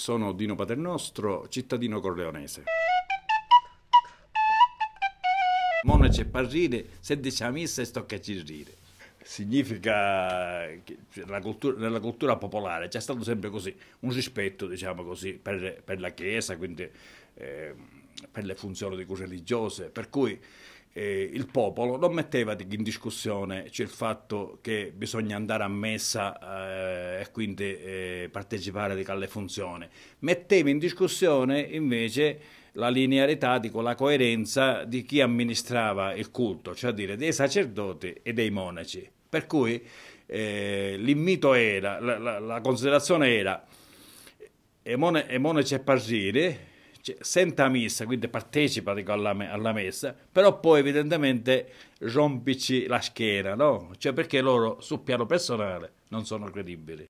sono Dino Paternostro, cittadino corleonese. Monaci e parrire, se diciamo messa sto che ci ride significa che nella cultura, nella cultura popolare c'è stato sempre così un rispetto diciamo così, per, per, la Chiesa, quindi eh, per le funzioni di cui religiose, per cui eh, il popolo non metteva in discussione cioè, il fatto che bisogna andare a messa eh, e quindi eh, partecipare alle funzioni, metteva in discussione invece la linearità, dico la coerenza di chi amministrava il culto, cioè dire dei sacerdoti e dei monaci. Per cui eh, l'invito era, la, la, la, considerazione era e monaci e parrire, cioè, senta messa, quindi partecipa dico, alla, alla, messa, però poi evidentemente rompici la schiena, no? Cioè perché loro sul piano personale non sono credibili.